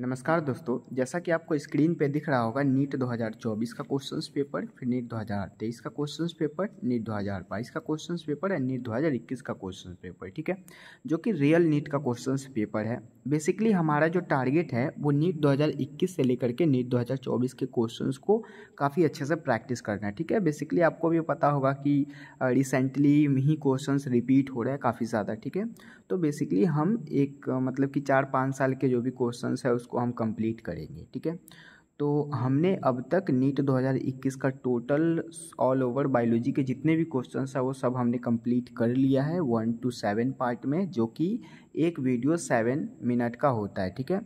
नमस्कार दोस्तों जैसा कि आपको स्क्रीन पे दिख रहा होगा नीट 2024 का क्वेश्चंस पेपर फिर नीट 2023 का क्वेश्चंस पेपर नीट 2022 का क्वेश्चंस पेपर एंड नीट 2021 का क्वेश्चंस पेपर ठीक है जो कि रियल नीट का क्वेश्चंस पेपर है बेसिकली हमारा जो टारगेट है वो नीट 2021 से लेकर के नीट 2024 के क्वेश्चन को काफ़ी अच्छे से प्रैक्टिस करना है ठीक है बेसिकली आपको भी पता होगा कि रिसेंटली ही क्वेश्चन रिपीट हो रहे हैं काफ़ी ज़्यादा ठीक है तो बेसिकली हम एक मतलब कि चार पाँच साल के जो भी क्वेश्चन है उस उसको हम कंप्लीट करेंगे ठीक है तो हमने अब तक नीट 2021 का टोटल ऑल ओवर बायोलॉजी के जितने भी क्वेश्चन है वो सब हमने कंप्लीट कर लिया है वन टू सेवन पार्ट में जो कि एक वीडियो सेवन मिनट का होता है ठीक है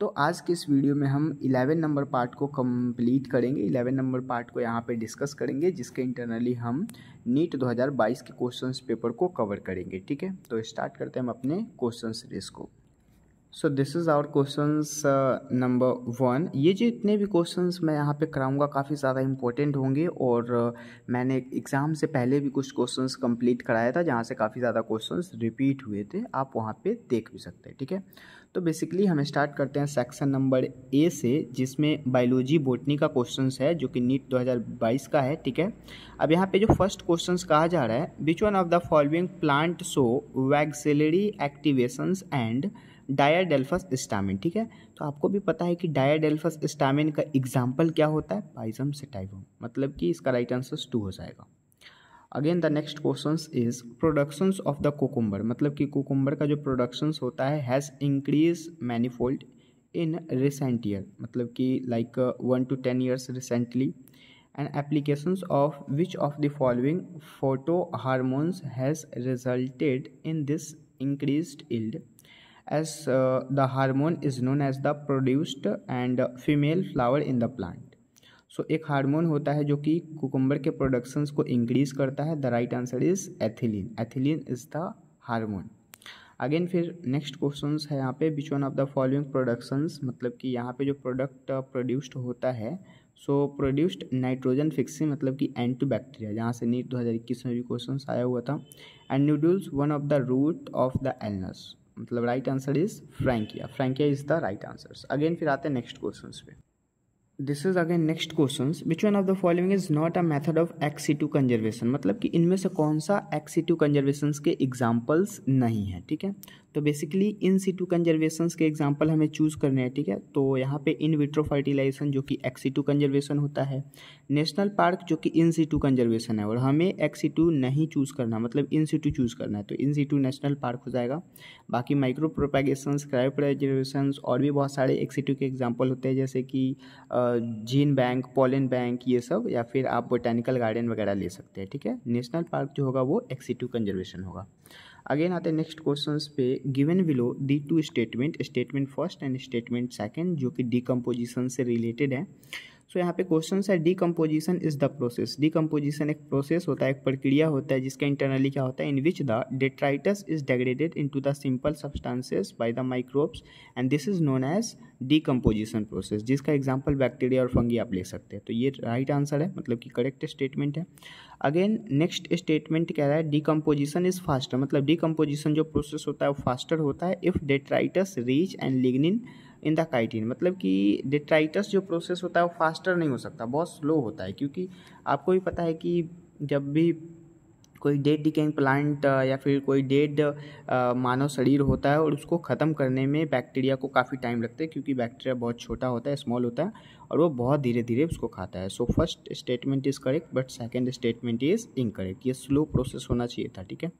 तो आज के इस वीडियो में हम इलेवन नंबर पार्ट को कंप्लीट करेंगे इलेवन नंबर पार्ट को यहाँ पे डिस्कस करेंगे जिसके इंटरनली हम नीट 2022 के क्वेश्चंस पेपर को कवर करेंगे ठीक है तो स्टार्ट करते हैं हम अपने क्वेश्चन रेस को so this is our question number one ये जो इतने भी क्वेश्चन मैं यहाँ पे कराऊँगा काफ़ी ज़्यादा इंपॉर्टेंट होंगे और uh, मैंने एग्ज़ाम से पहले भी कुछ क्वेश्चन कंप्लीट कराया था जहाँ से काफ़ी ज़्यादा क्वेश्चन रिपीट हुए थे आप वहाँ पे देख भी सकते हैं ठीक है तो बेसिकली हम स्टार्ट करते हैं सेक्शन नंबर ए से जिसमें बायोलॉजी बोटनी का क्वेश्चन है जो कि नीट 2022 का है ठीक है अब यहाँ पे जो फर्स्ट क्वेश्चन कहा जा रहा है which one of the following plant so vexillary activations and diadelphous stamen ठीक है तो आपको भी पता है कि डायाडेल्फस स्टामिन का एग्जाम्पल क्या होता है पाइजम सेटाइवम मतलब कि इसका राइट आंसर टू हो जाएगा again the next question is productions of the cucumber मतलब कि कोकुम्बर का जो प्रोडक्शंस होता है has increase manifold in recent year मतलब कि like one to ten years recently and applications of which of the following photo hormones has resulted in this increase yield as uh, the hormone is known as the produced and female flower in the plant so so, एक hormone होता है जो कि cucumber के productions को increase करता है the right answer is ethylene ethylene is the hormone again फिर नेक्स्ट क्वेश्चन है यहाँ पे which one of the following productions मतलब कि यहाँ पे जो प्रोडक्ट प्रोड्यूस्ड uh, होता है सो प्रोड्यूस्ड नाइट्रोजन फिक्सिंग मतलब कि एंटी बैक्टीरिया जहाँ से नीट 2021 में भी क्वेश्चन आया हुआ था and nodules one of the root of the Alnus मतलब right answer is Frankia Frankia is the right answer again फिर आते हैं नेक्स्ट क्वेश्चन पे this is again next question which one of the following is not a method of ex situ conservation मतलब कि इनमें से कौन सा एक्सी टू कंजर्वेशन के एग्जाम्पल्स नहीं है ठीक है तो बेसिकली इन टू कंजर्वेशन के एग्जाम्पल हमें चूज़ करने हैं ठीक है तो यहाँ पे इन विट्रो फर्टिलाइजेशन जो कि टू कंजर्वेशन होता है नेशनल पार्क जो कि इन सी टू कंजर्वेशन है और हमें एक्सी टू नहीं चूज़ करना मतलब इन सी टू चूज़ करना है तो in situ national park हो जाएगा बाकी माइक्रो प्रोपेगेशन क्रायोप्राइजेशन और भी बहुत सारे एक्सी टू के एग्जाम्पल होते हैं जैसे कि आ, जीन बैंक पोलिन बैंक ये सब या फिर आप बोटैनिकल गार्डन वगैरह ले सकते हैं ठीक है नेशनल पार्क जो होगा वो एक्सीटिव कंजर्वेशन e होगा अगेन आते हैं नेक्स्ट क्वेश्चन पे given below the two statement statement first and statement second जो कि डिकम्पोजिशन से रिलेटेड है सो यहाँ पे क्वेश्चन है decomposition is the process decomposition एक प्रोसेस होता है एक प्रक्रिया होता है जिसका इंटरनली क्या होता है in which the detritus is degraded into the simple substances by the microbes and this is known as decomposition process जिसका एग्जाम्पल बैक्टीरिया और फंगी आप ले सकते हैं तो ये राइट right आंसर है मतलब कि करेक्ट स्टेटमेंट है अगेन नेक्स्ट स्टेटमेंट कह रहा है डीकम्पोजिशन इज फास्टर मतलब डीकम्पोजिशन जो प्रोसेस होता है वो फास्टर होता है if detritus rich and lignin in the chitin मतलब कि डिट्राइटस जो प्रोसेस होता है वो फास्टर नहीं हो सकता बहुत स्लो होता है क्योंकि आपको भी पता है कि जब भी कोई डेड डिकेइंग प्लांट या फिर कोई डेड मानव शरीर होता है और उसको ख़त्म करने में बैक्टीरिया को काफ़ी टाइम लगता है क्योंकि बैक्टीरिया बहुत छोटा होता है स्मॉल होता है और वो बहुत धीरे धीरे उसको खाता है so first statement is correct but second statement is incorrect ये स्लो प्रोसेस होना चाहिए था ठीक है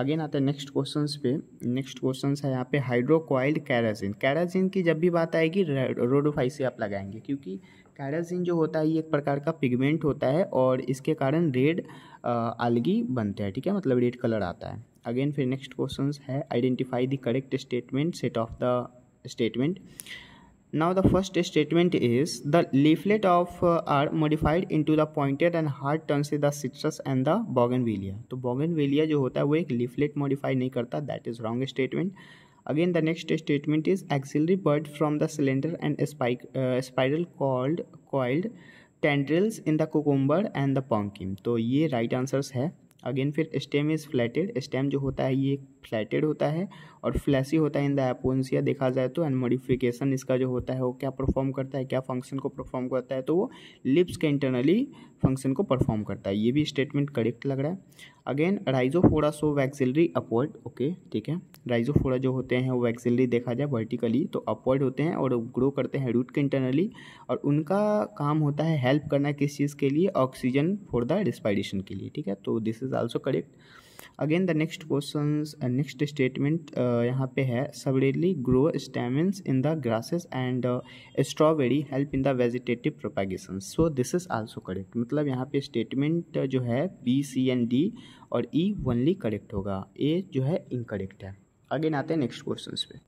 अगेन आता है नेक्स्ट क्वेश्चन पे नेक्स्ट क्वेश्चन है यहाँ पे हाइड्रोकॉइल्ड कैराजिन कैराजिन की जब भी बात आएगी रोडोफाइसी आप लगाएंगे क्योंकि कैरासिन जो होता है ये एक प्रकार का पिगमेंट होता है और इसके कारण रेड अलगी बनता है ठीक है मतलब रेड कलर आता है अगेन फिर नेक्स्ट क्वेश्चन है identify the correct statement set of the statement now the first statement is the leaflet of are modified into the pointed and hard thorn से दिट्रस एंड द बॉगन वेलिया तो बॉगन वेलिया जो होता है वो एक लीफलेट मॉडिफाई नहीं करता that is wrong statement again the next statement is axillary bud from the cylinder and spike, uh, spiral called coiled tendrils in the cucumber and the pumpkin तो ये right answers है again फिर stem is flattened stem जो होता है ये flatted होता है और फ्लैसी होता है इन द एपोन्सिया देखा जाए तो एंड मॉडिफिकेशन इसका जो होता है वो क्या परफॉर्म करता है क्या फंक्शन को परफॉर्म करता है तो वो लिप्स के इंटरनली फंक्शन को परफॉर्म करता है ये भी स्टेटमेंट करेक्ट लग रहा है again Rhizophora so vexillary upward okay ठीक है राइजोफोड़ा जो होते हैं वो वैक्सिलरी देखा जाए वर्टिकली तो अपवर्ड होते हैं और ग्रो करते हैं रूट के इंटरनली और उनका काम होता है हेल्प करना किस चीज़ के लिए ऑक्सीजन फॉर द रिस्पायरेशन के लिए ठीक है तो this is also correct again the next question next statement यहाँ पे है subaerially grow stems in the grasses and strawberry help in the vegetative propagation so this is also correct मतलब यहाँ पे स्टेटमेंट uh, जो है बी सी एंड डी और ई only correct होगा ए जो है इनकरेक्ट है अगेन आते हैं नेक्स्ट क्वेश्चन पे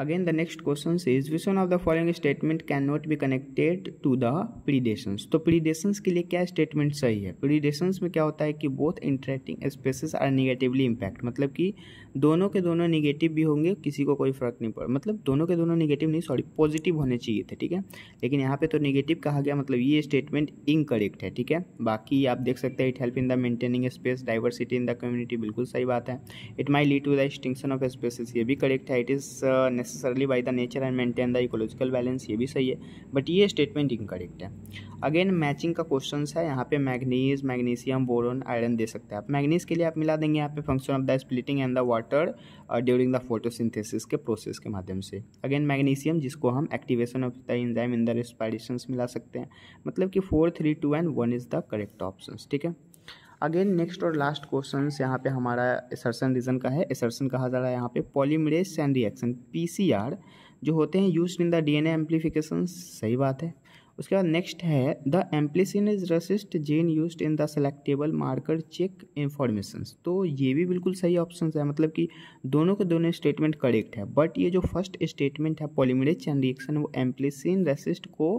again the next question is which one of the following statement can not be connected to the predations तो प्रीडेशंस के लिए क्या स्टेटमेंट सही है प्रीडेशंस में क्या होता है कि both interacting species are negatively impact मतलब कि दोनों के दोनों निगेटिव भी होंगे किसी को कोई फर्क नहीं पड़ मतलब दोनों के दोनों निगेटिव नहीं सॉरी पॉजिटिव होने चाहिए थे ठीक है लेकिन यहाँ पे तो निगेटिव कहा गया मतलब ये स्टेटमेंट इनकरेक्ट है ठीक है बाकी आप देख सकते हैं it help in the maintaining species diversity in the community बिल्कुल सही बात है it may lead to the extinction of species ये भी करेक्ट है it is necessarily by the nature and maintain the ecological balance ये भी सही है बट ये स्टेटमेंट इनकरेक्ट है अगेन मैचिंग का क्वेश्चन है यहाँ पे मैग्नीज मैग्नीशियम बोरोन आयरन दे सकते हैं आप मैग्नीज के लिए आप मिला देंगे यहाँ पे function of the splitting and the water during the photosynthesis के प्रोसेस के माध्यम से अगेन मैग्नीशियम जिसको हम activation of the enzyme in the respiration मिला सकते हैं मतलब कि four three two and one is the correct option ठीक है अगेन नेक्स्ट और लास्ट क्वेश्चन यहाँ पे हमारा एसर्सन रीजन का है एसर्सन कहा जा रहा है यहाँ पे पॉलीमरेज एंड रिएक्शन पीसीआर जो होते हैं use in the DNA amplification सही बात है उसके बाद नेक्स्ट है the ampicillin is resistant gene use in the selectable marker check information तो ये भी बिल्कुल सही ऑप्शन है मतलब कि दोनों के दोनों स्टेटमेंट करेक्ट है बट ये जो फर्स्ट स्टेटमेंट है पॉलीमिडे चैन रिएक्शन वो एम्प्लिसिन रेसिस्ट को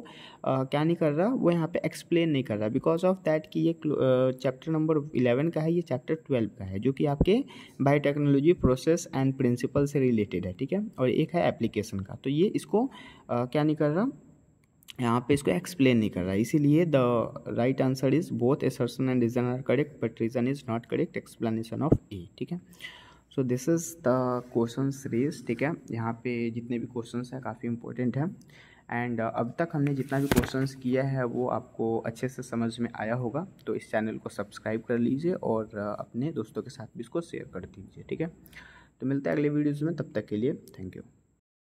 आ, क्या नहीं कर रहा वो यहाँ पे एक्सप्लेन नहीं कर रहा बिकॉज ऑफ दैट कि ये चैप्टर नंबर इलेवन का है ये चैप्टर ट्वेल्व का है जो कि आपके बायोटेक्नोलॉजी प्रोसेस एंड प्रिंसिपल से रिलेटेड है ठीक है और एक है एप्लीकेशन का तो ये इसको आ, क्या नहीं कर रहा यहाँ पे इसको एक्सप्लेन नहीं कर रहा है इसीलिए the right answer is both assertion and reason are correct but reason is not correct explanation of A ठीक है so this is the question series ठीक है यहाँ पे जितने भी क्वेश्चन हैं काफ़ी इंपॉर्टेंट हैं एंड uh, अब तक हमने जितना भी क्वेश्चन किया है वो आपको अच्छे से समझ में आया होगा तो इस चैनल को सब्सक्राइब कर लीजिए और uh, अपने दोस्तों के साथ भी इसको शेयर कर दीजिए ठीक है तो मिलते हैं अगले वीडियोज़ में तब तक के लिए थैंक यू